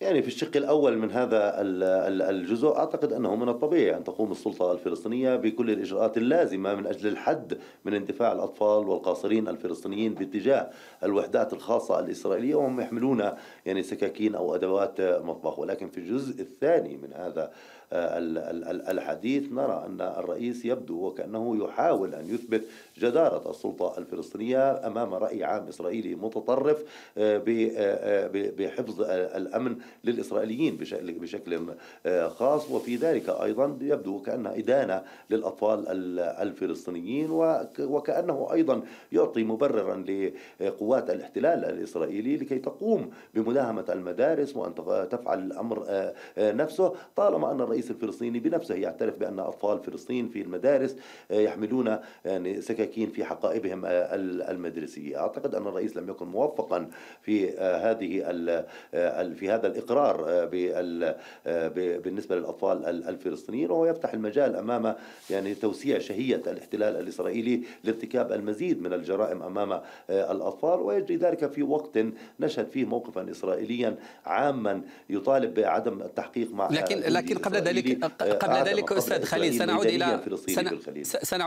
يعني في الشق الأول من هذا الجزء أعتقد أنه من الطبيعي أن تقوم السلطة الفلسطينية بكل الإجراءات اللازمة من أجل الحد من اندفاع الأطفال والقاصرين الفلسطينيين باتجاه الوحدات الخاصة الإسرائيلية وهم يحملون يعني سكاكين أو أدوات مطبخ ولكن في الجزء الثاني من هذا آه، الحديث نرى أن الرئيس يبدو وكأنه يحاول أن يثبت جدارة السلطة الفلسطينية أمام رأي عام إسرائيلي متطرف آه، آه، بحفظ الأمن للإسرائيليين بشكل بشكل آه، خاص وفي ذلك أيضا يبدو كأنها إدانة للأطفال الفلسطينيين وكأنه أيضا يعطي مبررا لقوات الاحتلال الإسرائيلي لكي تقوم بمداهمة المدارس وأن تفعل الأمر آه، آه، نفسه طالما أن الرئيس الفلسطيني بنفسه يعترف بأن أطفال فلسطين في المدارس يحملون يعني سكاكين في حقائبهم المدرسية أعتقد أن الرئيس لم يكن موفقا في هذه في هذا الإقرار آه، آه، بالنسبة للأطفال الفلسطينيين وهو يفتح المجال أمام يعني توسيع شهية الاحتلال الإسرائيلي لارتكاب المزيد من الجرائم أمام آه، الأطفال ويجري ذلك في وقت نشهد فيه موقفا إسرائيليا عاما يطالب بعدم التحقيق مع لكن لكن قبل ذلك قبل ذلك استاذ خليل سنعود الى سنعود